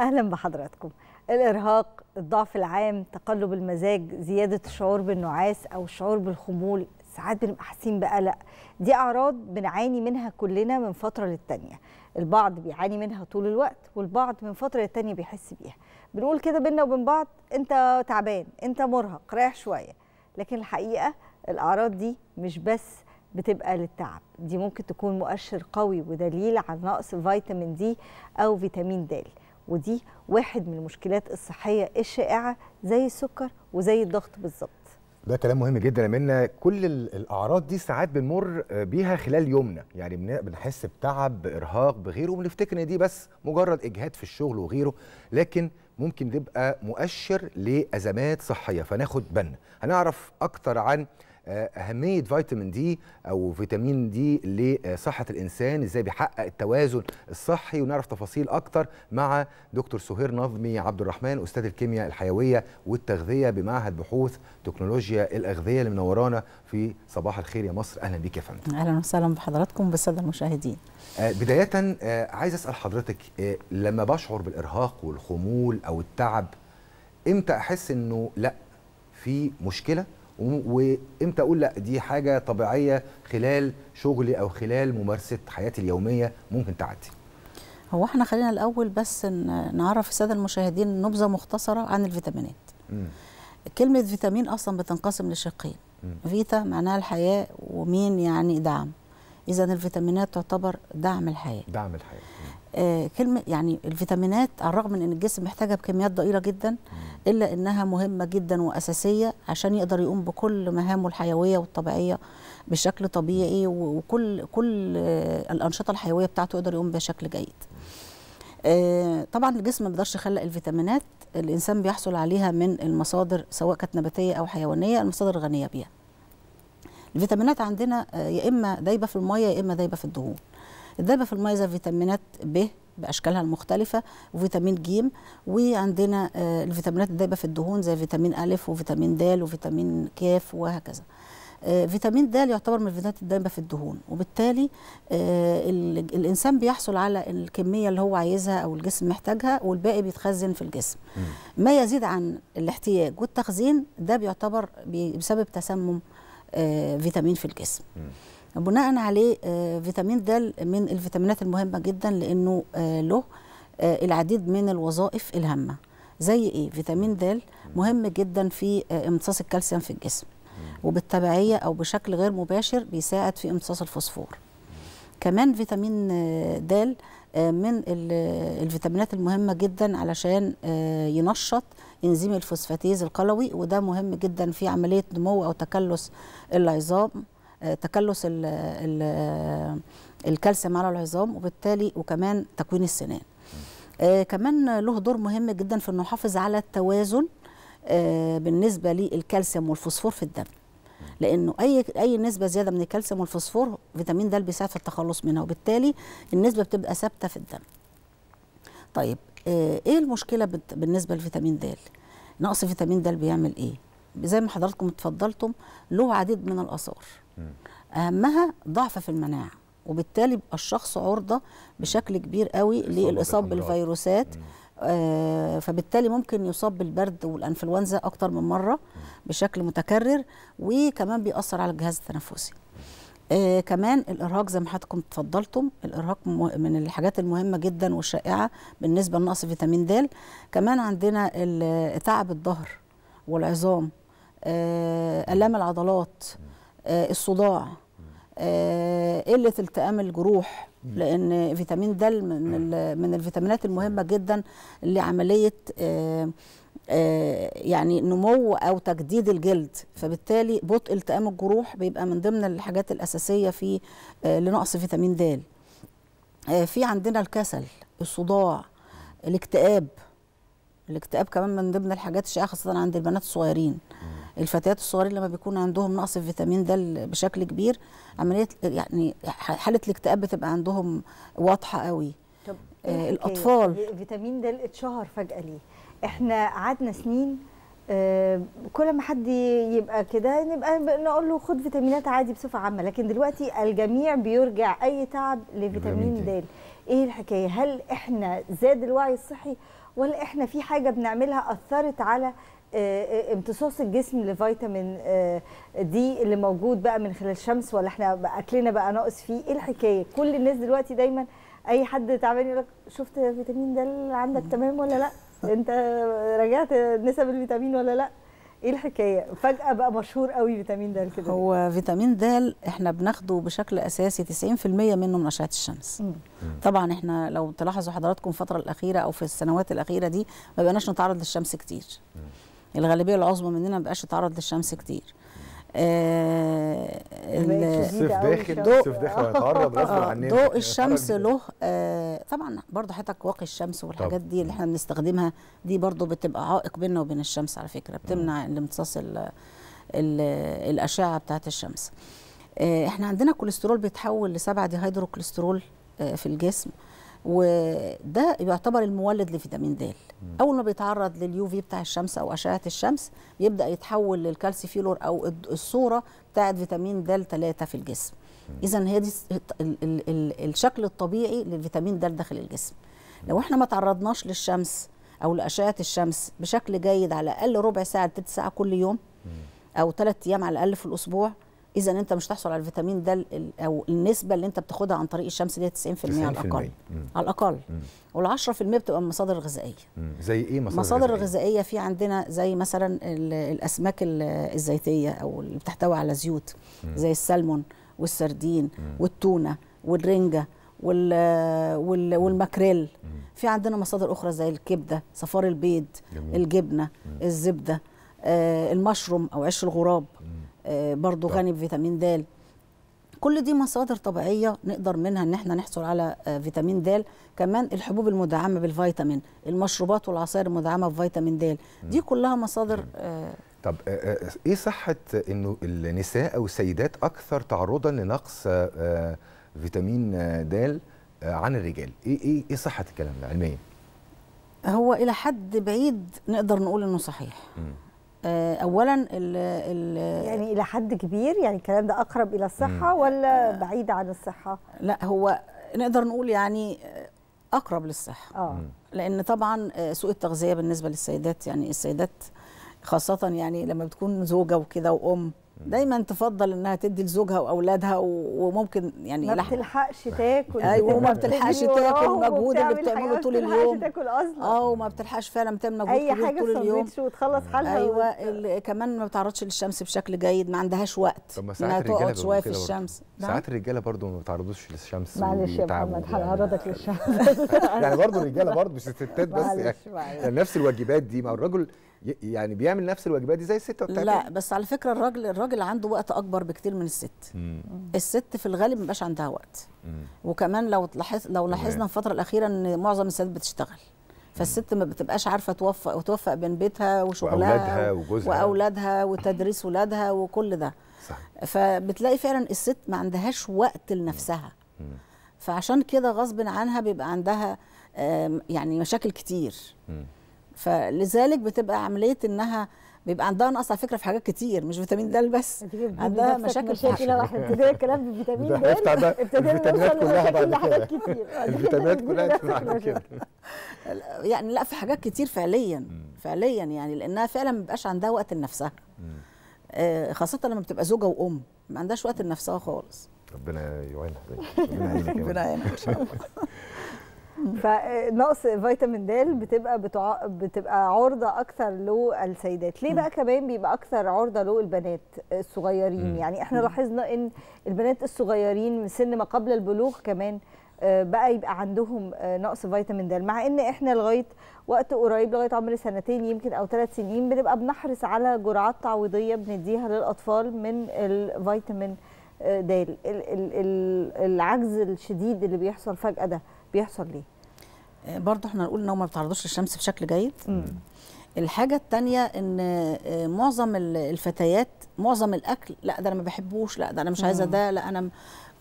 اهلا بحضراتكم الارهاق الضعف العام تقلب المزاج زياده الشعور بالنعاس او الشعور بالخمول ساعات بنبقى حاسين بقلق دي اعراض بنعاني منها كلنا من فتره للتانيه البعض بيعاني منها طول الوقت والبعض من فتره للتانيه بيحس بيها بنقول كده بينا وبين بعض انت تعبان انت مرهق رايح شويه لكن الحقيقه الاعراض دي مش بس بتبقى للتعب دي ممكن تكون مؤشر قوي ودليل على نقص فيتامين دي او فيتامين د ودي واحد من المشكلات الصحيه الشائعه زي السكر وزي الضغط بالظبط ده كلام مهم جدا منا كل الاعراض دي ساعات بنمر بيها خلال يومنا يعني بنحس بتعب بارهاق بغيره بنفتكر ان دي بس مجرد اجهاد في الشغل وغيره لكن ممكن تبقى مؤشر لازمات صحيه فناخد بالنا هنعرف اكتر عن آه، اهميه فيتامين دي او فيتامين دي لصحه الانسان ازاي بيحقق التوازن الصحي ونعرف تفاصيل اكتر مع دكتور سهير نظمي عبد الرحمن استاذ الكيمياء الحيويه والتغذيه بمعهد بحوث تكنولوجيا الاغذيه اللي منورانا في صباح الخير يا مصر اهلا بيك يا فندم اهلا وسهلا بحضراتكم وبالساده المشاهدين آه، بدايه آه، عايز اسال حضرتك لما بشعر بالارهاق والخمول او التعب امتى احس انه لا في مشكله وامتى اقول لا دي حاجه طبيعيه خلال شغلي او خلال ممارسه حياتي اليوميه ممكن تعدي هو احنا خلينا الاول بس نعرف الساده المشاهدين نبذه مختصره عن الفيتامينات م. كلمه فيتامين اصلا بتنقسم لشقين فيتا معناها الحياه ومين يعني دعم اذا الفيتامينات تعتبر دعم الحياه دعم الحياه آه، كلمه يعني الفيتامينات على الرغم من ان الجسم محتاجها بكميات ضئيله جدا الا انها مهمه جدا واساسيه عشان يقدر يقوم بكل مهامه الحيويه والطبيعيه بشكل طبيعي وكل كل الانشطه الحيويه بتاعته يقدر يقوم بشكل جيد. آه، طبعا الجسم ما بيقدرش يخلق الفيتامينات الانسان بيحصل عليها من المصادر سواء كانت نباتيه او حيوانيه المصادر الغنيه بيها. الفيتامينات عندنا آه، يا اما دايبه في الميه يا اما دايبه في الدهون. الدبة في الميزة فيتامينات ب باشكالها المختلفه وفيتامين ج وعندنا آه، الفيتامينات الدايبه في الدهون زي فيتامين ا وفيتامين د وفيتامين ك وهكذا آه، فيتامين د يعتبر من الفيتامينات الدايبه في الدهون وبالتالي آه، الانسان بيحصل على الكميه اللي هو عايزها او الجسم محتاجها والباقي بيتخزن في الجسم ما يزيد عن الاحتياج والتخزين ده بيعتبر بسبب تسمم فيتامين في الجسم بناء عليه آه، فيتامين د من الفيتامينات المهمه جدا لانه آه، له آه، العديد من الوظائف الهامه زي ايه فيتامين د مهم جدا في امتصاص الكالسيوم في الجسم وبالتبعيه او بشكل غير مباشر بيساعد في امتصاص الفوسفور كمان فيتامين د من الفيتامينات المهمة جدا علشان ينشط انزيم الفوسفاتيز القلوي وده مهم جدا في عملية نمو أو تكلس العظام تكلس ال ال الكالسيوم على العظام وبالتالي وكمان تكوين السنان آه، كمان له دور مهم جدا في انه يحافظ على التوازن آه، بالنسبه للكالسيوم والفوسفور في الدم لانه اي اي نسبه زياده من الكالسيوم والفوسفور فيتامين د بيساعد في التخلص منها وبالتالي النسبه بتبقى ثابته في الدم طيب آه، ايه المشكله بالنسبه لفيتامين د نقص فيتامين د بيعمل ايه زي ما حضراتكم اتفضلتم له عديد من الاثار اهمها ضعف في المناعه وبالتالي الشخص عرضه بشكل كبير قوي للاصابه بالفيروسات آه، فبالتالي ممكن يصاب بالبرد والانفلونزا اكتر من مره بشكل متكرر وكمان بيأثر على الجهاز التنفسي آه كمان الارهاق زي ما حضراتكم اتفضلتم الارهاق من الحاجات المهمه جدا والشائعه بالنسبه لنقص فيتامين د كمان عندنا تعب الظهر والعظام آه، الام العضلات آه، الصداع آه، قله التئام الجروح لان فيتامين د من من الفيتامينات المهمه جدا لعمليه يعني نمو او تجديد الجلد فبالتالي بطء التئام الجروح بيبقى من ضمن الحاجات الاساسيه في لنقص فيتامين د في عندنا الكسل الصداع الاكتئاب الاكتئاب كمان من ضمن الحاجات الشائعه خاصه عند البنات الصغيرين الفتيات الصغيرين لما بيكون عندهم نقص في فيتامين د بشكل كبير عمليه يعني حاله الاكتئاب بتبقى عندهم واضحه قوي طب آه الاطفال فيتامين د اتشهر فجاه ليه احنا قعدنا سنين آه، كل ما حد يبقى كده نبقى نقول له خد فيتامينات عادي بصفه عامه لكن دلوقتي الجميع بيرجع اي تعب لفيتامين د ايه الحكايه هل احنا زاد الوعي الصحي ولا احنا في حاجه بنعملها اثرت على آه، آه، امتصاص الجسم لفيتامين دي اللي موجود بقى من خلال الشمس ولا احنا اكلنا بقى ناقص فيه ايه الحكايه كل الناس دلوقتي دايما اي حد تعبان يقول لك شفت فيتامين د اللي عندك تمام ولا لا انت راجعت نسب الفيتامين ولا لا ايه الحكايه فجاه بقى مشهور قوي فيتامين د كده هو فيتامين د احنا بناخده بشكل اساسي 90% منه من اشعه الشمس طبعا احنا لو تلاحظوا حضراتكم الفتره الاخيره او في السنوات الاخيره دي ما بقناش نتعرض للشمس كتير الغالبيه العظمى مننا ما بقاش يتعرض للشمس كتير آه، الصيف داخل الصيف داخل هيتعرض غصب آه، عننا ضوء الشمس له آه، طبعا برضه حضرتك واقي الشمس والحاجات دي اللي احنا بنستخدمها دي برضه بتبقى عائق بيننا وبين الشمس على فكره بتمنع الامتصاص الاشعه بتاعه الشمس احنا عندنا كوليسترول بيتحول لسبعة دي هيدروكوليسترول في الجسم وده يعتبر المولد لفيتامين د اول ما بيتعرض لليو في بتاع الشمس او اشعه الشمس يبدا يتحول للكالسيفيلور او الصوره بتاعه فيتامين د 3 في الجسم اذا هي دي الشكل الطبيعي للفيتامين د داخل الجسم لو احنا ما تعرضناش للشمس او لاشعه الشمس بشكل جيد على الاقل ربع ساعه لتلت ساعه كل يوم او ثلاث ايام على الاقل في الاسبوع اذا انت مش هتحصل على الفيتامين ده او النسبه اللي انت بتاخدها عن طريق الشمس دي 90%, 90% على الاقل على الاقل وال 10% بتبقى من مصادر غذائيه زي ايه مصادر مصادر غذائيه في عندنا زي مثلا الاسماك الزيتيه او اللي بتحتوي على زيوت مم. زي السلمون والسردين مم. والتونه والرنجه وال وال والماكريل في عندنا مصادر اخرى زي الكبده صفار البيض جميل. الجبنه مم. الزبده آه المشروم او عش الغراب مم. آه، برضو غني بفيتامين د كل دي مصادر طبيعيه نقدر منها ان احنا نحصل على آه، فيتامين د كمان الحبوب المدعمه بالفيتامين المشروبات والعصائر المدعمه بفيتامين د دي كلها مصادر آه، طب ايه صحه انه النساء او السيدات اكثر تعرضا لنقص فيتامين د عن الرجال ايه ايه ايه صحه الكلام ده علميا هو الى حد بعيد نقدر نقول انه صحيح م. آه، اولا ال ال يعني الى حد كبير يعني الكلام ده اقرب الى الصحه مم. ولا بعيد عن الصحه لا هو نقدر نقول يعني اقرب للصحه آه. لان طبعا آه، سوء التغذيه بالنسبه للسيدات يعني السيدات خاصه يعني لما بتكون زوجه وكده وام دايما تفضل انها تدي لزوجها واولادها وممكن يعني ما بتلحقش تاكل ايوه وما بتلحقش تاكل المجهود اللي بتعمله طول اليوم ما تاكل اصلا اه وما بتلحقش فعلا بتعمل مجهود أي حاجة طول اليوم وتخلص حالها ايوه كمان ما بتعرضش للشمس بشكل جيد ما عندهاش وقت انها تقعد شويه في الشمس نعم. ساعات الرجاله برضو ما بيتعرضوش للشمس معلش يا محمد يعني. هنعرضك للشمس يعني برضو الرجاله برضو مش الستات بس يعني. يعني نفس الواجبات دي ما الرجل يعني بيعمل نفس الواجبات دي زي الست والتعبان لا بس على فكره الراجل الراجل عنده وقت اكبر بكتير من الست مم. الست في الغالب ما بيبقاش عندها وقت مم. وكمان لو لاحظ لو لاحظنا الفتره الاخيره ان معظم الست بتشتغل فالست ما بتبقاش عارفه توفق وتوفق بين بيتها وشغلها واولادها وجوزها واولادها وتدريس ولادها وكل ده صح. فبتلاقي فعلا الست ما عندهاش وقت لنفسها مم. فعشان كده غصب عنها بيبقى عندها يعني مشاكل كتير مم. فلذلك بتبقى عمليه انها بيبقى عندها نقص على فكره في حاجات كتير مش فيتامين د بس عندها مشاكل في مشاكل واحده ابتدى الكلام بالفيتامين د الفيتامينات كلها بعد كده الفيتامينات كلها بعد كده يعني لا في حاجات كتير فعليا فعليا يعني لانها فعلا ما بيبقاش عندها وقت لنفسها آه، خاصه لما بتبقى زوجه وام ما عندهاش وقت لنفسها خالص ربنا يعينها ربنا يعينها ربنا ان شاء الله فنقص فيتامين د بتبقى بتع... بتبقى عرضه اكثر للسيدات ليه بقى كمان بيبقى اكثر عرضه للبنات الصغيرين يعني احنا لاحظنا ان البنات الصغيرين من سن ما قبل البلوغ كمان آه، بقى يبقى عندهم آه، نقص فيتامين د مع ان احنا لغايه وقت قريب لغايه عمر سنتين يمكن او ثلاث سنين بنبقى بنحرص على جرعات تعويضيه بنديها للاطفال من الفيتامين آه، د العجز الشديد اللي بيحصل فجاه ده بيحصل ليه آه، برضه احنا نقول انه ما بتعرضوش للشمس بشكل جيد مم. الحاجه الثانيه ان آه، معظم الفتيات معظم الاكل لا ده انا ما بحبوش لا ده انا مش عايزه ده لا انا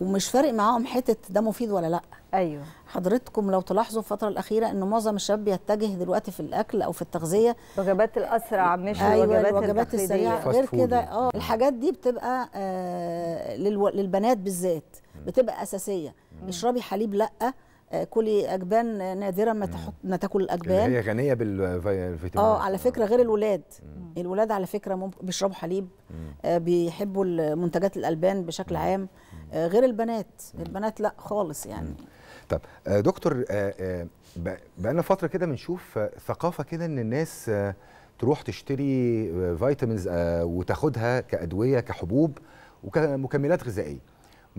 ومش فارق معاهم حته ده مفيد ولا لا ايوه حضرتكم لو تلاحظوا الفتره الاخيره ان معظم الشباب بيتجه دلوقتي في الاكل او في التغذيه وجبات الاسرع أيوة، مش أيوة الوجبات, الوجبات السريعه غير كده يعني. اه الحاجات دي بتبقى آه للبنات بالذات بتبقى اساسيه اشربي حليب لا آه، كلي اجبان نادرا ما تحط ما تاكل الاجبان هي غنيه بالفيتامينات اه على فكره غير الولاد مم. الولاد على فكره ممكن بيشربوا حليب آه بيحبوا منتجات الالبان بشكل عام آه غير البنات مم. البنات لا خالص يعني طب آه، دكتور آه، بقى لنا فتره كده بنشوف ثقافه كده ان الناس تروح تشتري فيتامينز وتاخدها كادويه كحبوب وكمكملات غذائيه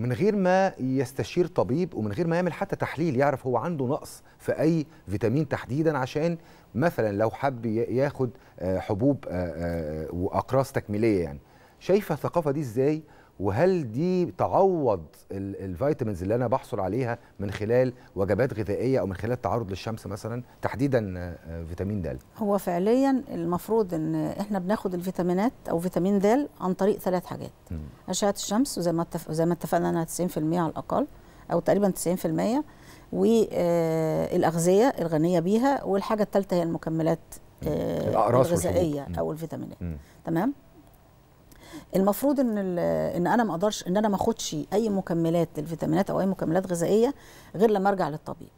من غير ما يستشير طبيب ومن غير ما يعمل حتى تحليل يعرف هو عنده نقص في اي فيتامين تحديدا عشان مثلا لو حب ياخد آه، حبوب آه، آه، واقراص تكميليه يعني شايفه الثقافه دي ازاي وهل دي تعوض الفيتامينز اللي انا بحصل عليها من خلال وجبات غذائيه او من خلال تعرض للشمس مثلا تحديدا آه، آه، فيتامين د هو فعليا المفروض ان احنا بناخد الفيتامينات او فيتامين د عن طريق ثلاث حاجات م. اشعه الشمس وزي ما اتفق زي ما اتفقنا انها 90% على الاقل او تقريبا 90% والاغذيه آه، الغنيه بيها والحاجه الثالثه هي المكملات الغذائيه او الفيتامينات م. تمام المفروض ان ان انا ما اقدرش ان انا ما اخدش اي مكملات الفيتامينات او اي مكملات غذائيه غير لما ارجع للطبيب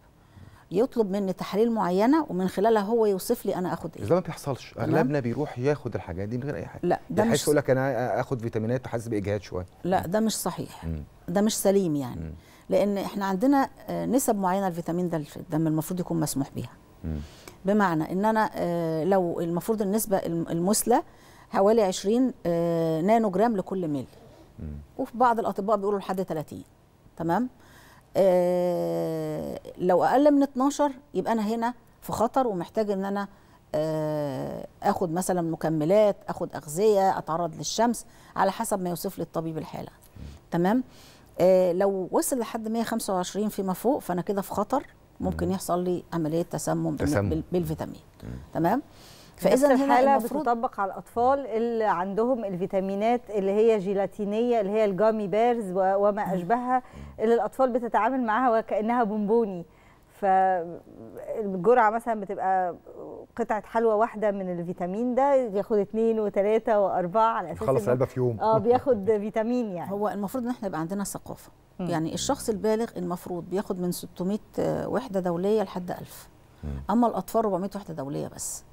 يطلب مني تحاليل معينه ومن خلالها هو يوصف لي انا اخد ايه ده ما بيحصلش اغلبنا بيروح ياخد الحاجات دي من غير اي حاجه لا ده يعني مش يقول لك انا اخد فيتامينات وحاسس باجهاد شويه لا ده مش صحيح ده مش سليم يعني لان احنا عندنا آه، نسب معينه الفيتامين ده في الدم المفروض يكون مسموح بيها بمعنى ان انا آه، لو المفروض النسبه المثلى حوالي 20 آه، نانو جرام لكل ملي وفي بعض الاطباء بيقولوا لحد 30 تمام آه لو اقل من 12 يبقى انا هنا في خطر ومحتاج ان انا آه اخد مثلا مكملات اخد اغذيه اتعرض للشمس على حسب ما يوصف لي الطبيب الحاله تمام آه لو وصل لحد 125 فيما فوق فانا كده في خطر ممكن يحصل لي عمليه تسمم, تسمم. بالفيتامين تمام فاذا هنا الحاله بتطبق على الاطفال اللي عندهم الفيتامينات اللي هي جيلاتينيه اللي هي الجامي بيرز وما اشبهها اللي الاطفال بتتعامل معاها وكانها بونبوني فالجرعه مثلا بتبقى قطعه حلوى واحده من الفيتامين ده ياخد اثنين وثلاثه واربعه على اساس خلص علبه في يوم اه بياخد فيتامين يعني هو المفروض ان احنا يبقى عندنا ثقافه يعني الشخص البالغ المفروض بياخد من 600 وحده دوليه لحد 1000 اما الاطفال 400 وحده دوليه بس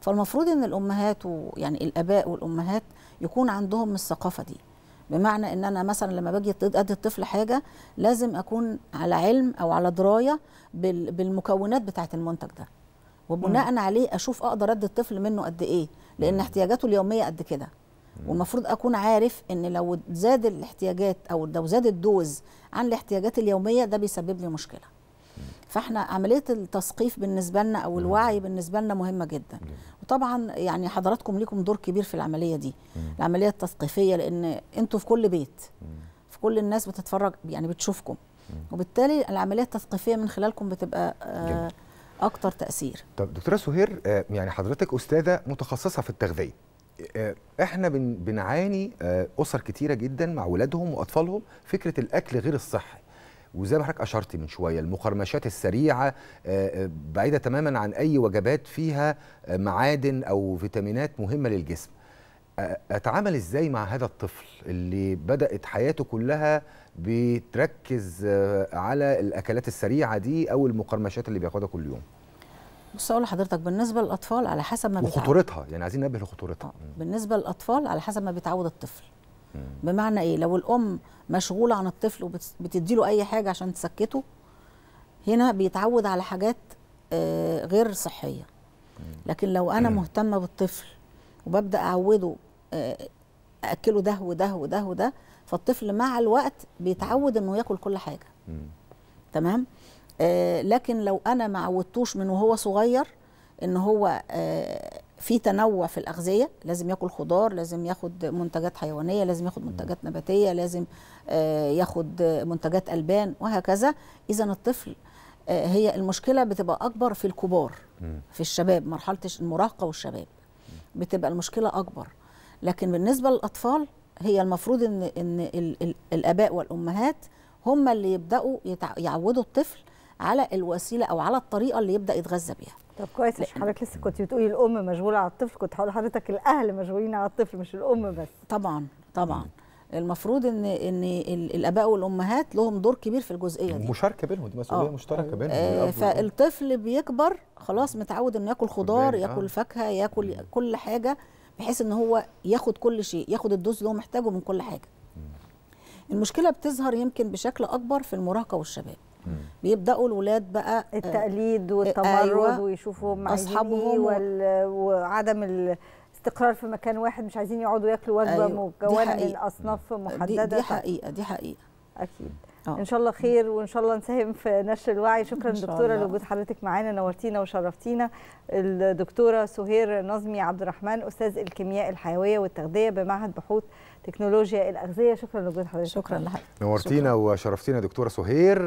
فالمفروض ان الامهات ويعني الاباء والامهات يكون عندهم الثقافه دي بمعنى ان انا مثلا لما باجي ادي الطفل حاجه لازم اكون على علم او على درايه بالمكونات بتاعه المنتج ده وبناء عليه اشوف اقدر ادي الطفل منه قد ايه لان احتياجاته اليوميه قد كده والمفروض اكون عارف ان لو زاد الاحتياجات او لو زاد الدوز عن الاحتياجات اليوميه ده بيسبب لي مشكله فاحنا عمليه التثقيف بالنسبه لنا او الوعي بالنسبه لنا مهمه جدا وطبعا يعني حضراتكم ليكم دور كبير في العمليه دي العمليه التثقيفيه لان انتوا في كل بيت في كل الناس بتتفرج يعني بتشوفكم وبالتالي العمليه التثقيفيه من خلالكم بتبقى آه اكتر تاثير طب دكتوره سهير آه، يعني حضرتك استاذه متخصصه في التغذيه آه، احنا بنعاني آه، اسر كتيره جدا مع ولادهم واطفالهم فكره الاكل غير الصحي وزي ما حضرتك اشرتي من شويه المقرمشات السريعه آه، آه، بعيده تماما عن اي وجبات فيها آه، معادن او فيتامينات مهمه للجسم اتعامل ازاي مع هذا الطفل اللي بدات حياته كلها بتركز على الاكلات السريعه دي او المقرمشات اللي بياخدها كل يوم بص اقول لحضرتك بالنسبه للاطفال على حسب ما وخطورتها يعني عايزين ننبه لخطورتها بالنسبه للاطفال على حسب ما بيتعود الطفل بمعنى ايه لو الام مشغوله عن الطفل وبتدي له اي حاجه عشان تسكته هنا بيتعود على حاجات آه، غير صحيه لكن لو انا مهتمه بالطفل وببدا اعوده آه، اكله ده وده وده وده فالطفل مع الوقت بيتعود انه ياكل كل حاجه تمام آه، لكن لو انا ما عودتوش من وهو صغير ان هو في تنوع في الاغذيه لازم ياكل خضار لازم ياخد منتجات حيوانيه لازم ياخد منتجات نباتيه لازم آه، ياخد منتجات البان وهكذا اذا الطفل آه، هي المشكله بتبقى اكبر في الكبار في الشباب مرحله المراهقه والشباب بتبقى المشكله اكبر لكن بالنسبه للاطفال هي المفروض ان ان الاباء والامهات هم اللي يبداوا يعودوا الطفل على الوسيله او على الطريقه اللي يبدا يتغذى بيها طب كويس عشان حضرتك لسه كنت بتقولي الام مشغوله على الطفل كنت هقول لحضرتك الاهل مشغولين على الطفل مش الام بس طبعا طبعا المفروض ان ان الاباء والامهات لهم دور كبير في الجزئيه دي مشاركه بينهم دي مسؤوليه آه. مشتركه بينهم آه فالطفل بيكبر خلاص متعود انه ياكل خضار ياكل آه. فاكهه ياكل كل حاجه بحيث ان هو ياخد كل شيء ياخد الدوز اللي هو محتاجه من كل حاجه المشكله بتظهر يمكن بشكل اكبر في المراهقه والشباب بيبداوا الولاد بقى التقليد آه، والتمرد أيوة ويشوفوا إيه اصحابهم وال... وعدم الاستقرار في مكان واحد مش عايزين يقعدوا ياكلوا وجبه أيوة مكونه من اصناف محدده دي, دي حقيقه دي حقيقه اكيد أوه. ان شاء الله خير وان شاء الله نساهم في نشر الوعي شكرا دكتوره لوجود حضرتك معانا نورتينا وشرفتينا الدكتوره سهير نظمي عبد الرحمن استاذ الكيمياء الحيويه والتغذيه بمعهد بحوث تكنولوجيا الاغذيه شكرا لوجود حضرتك شكرا لحضرتك نورتينا وشرفتينا دكتوره سهير